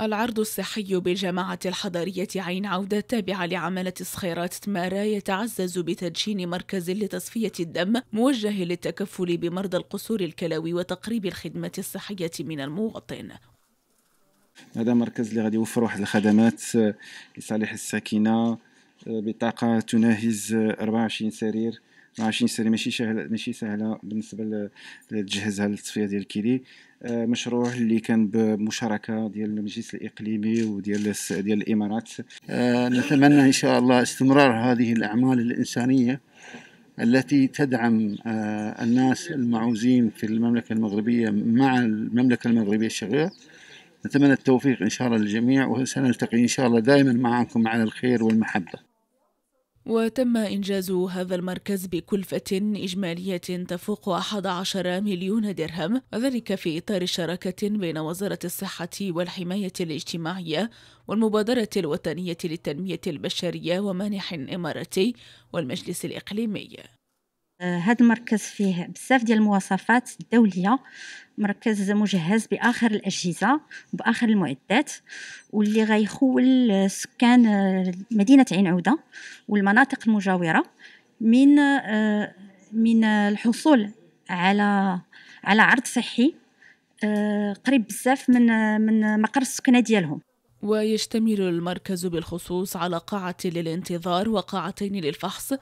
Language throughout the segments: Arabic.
العرض الصحي بالجماعة الحضرية عين عودة التابعة لعمالة الصخيرات تمارا يتعزز بتدشين مركز لتصفية الدم موجه للتكفل بمرضى القصور الكلوي وتقريب الخدمة الصحية من المواطن هذا مركز اللي غادي يوفر واحد الخدمات آه، لصالح الساكنة آه، بطاقة تناهز 24 آه، سرير 20 سنه ماشي سهله ماشي سهله بالنسبه لتجهيزها للتصفيه ديال الكيلي آه، مشروع اللي كان بمشاركه ديال المجلس الاقليمي وديال ديال الامارات آه، نتمنى ان شاء الله استمرار هذه الاعمال الانسانيه التي تدعم آه، الناس المعوزين في المملكه المغربيه مع المملكه المغربيه الشقيقه نتمنى التوفيق ان شاء الله للجميع وسنلتقي ان شاء الله دائما معكم على الخير والمحبه وتم إنجاز هذا المركز بكلفة إجمالية تفوق 11 مليون درهم وذلك في إطار شراكة بين وزارة الصحة والحماية الاجتماعية والمبادرة الوطنية للتنمية البشرية ومانح إماراتي والمجلس الإقليمي هذا المركز فيه بزاف ديال المواصفات الدوليه مركز مجهز باخر الاجهزه باخر المعدات واللي غيخول سكان آه، مدينه عين عوده والمناطق المجاوره من آه، من الحصول على على عرض صحي آه، قريب بزاف من من مقر السكنه ديالهم ويشتمل المركز بالخصوص على قاعة للانتظار وقاعتين للفحص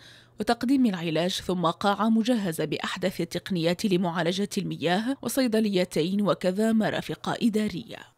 وتقديم العلاج ثم قاعة مجهزة بأحدث التقنيات لمعالجة المياه وصيدليتين وكذا مرافق إدارية